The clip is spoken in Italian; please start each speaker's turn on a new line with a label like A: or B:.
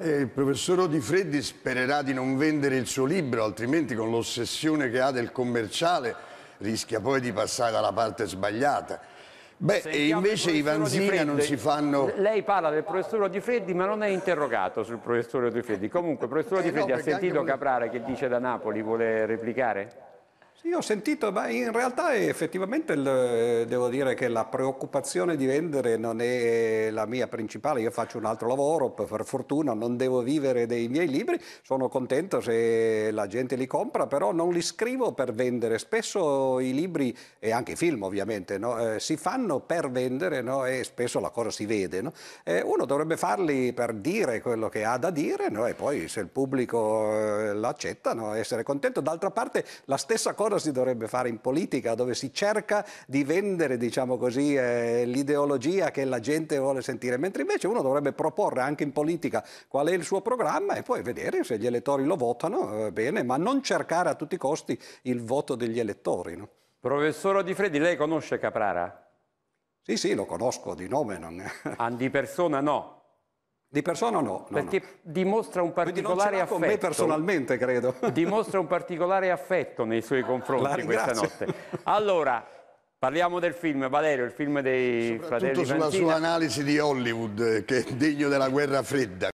A: Eh, il professor Odi Freddi spererà di non vendere il suo libro, altrimenti con l'ossessione che ha del commerciale rischia poi di passare dalla parte sbagliata. Beh, e invece i vanzini non si fanno...
B: Lei parla del professor Odi Freddi, ma non è interrogato sul professor Odi Freddi. Comunque, il professor eh, Odi Freddi eh no, ha sentito anche... Caprara che dice da Napoli, vuole replicare?
C: Sì, ho sentito, ma in realtà effettivamente il, eh, devo dire che la preoccupazione di vendere non è la mia principale, io faccio un altro lavoro, per fortuna non devo vivere dei miei libri, sono contento se la gente li compra, però non li scrivo per vendere, spesso i libri e anche i film ovviamente no? eh, si fanno per vendere no? e spesso la cosa si vede. No? Eh, uno dovrebbe farli per dire quello che ha da dire e poi se il pubblico eh, l'accetta essere contento, d'altra parte la stessa cosa lavoro si dovrebbe fare in politica, dove si cerca di vendere diciamo così, eh, l'ideologia che la gente vuole sentire, mentre invece uno dovrebbe proporre anche in politica qual è il suo programma e poi vedere se gli elettori lo votano, eh, bene, ma non cercare a tutti i costi il voto degli elettori. No? Professor Di Freddi, lei conosce Caprara? Sì, sì, lo conosco di nome. Non... Ah, di persona no. Di persona no. no Perché
B: no. dimostra un particolare affetto. Con me personalmente, credo. Dimostra un particolare affetto
A: nei suoi confronti questa notte.
B: Allora, parliamo del film, Valerio, il film dei Soprattutto fratelli Soprattutto sulla Fantina. sua
A: analisi di Hollywood, eh, che è degno della guerra fredda.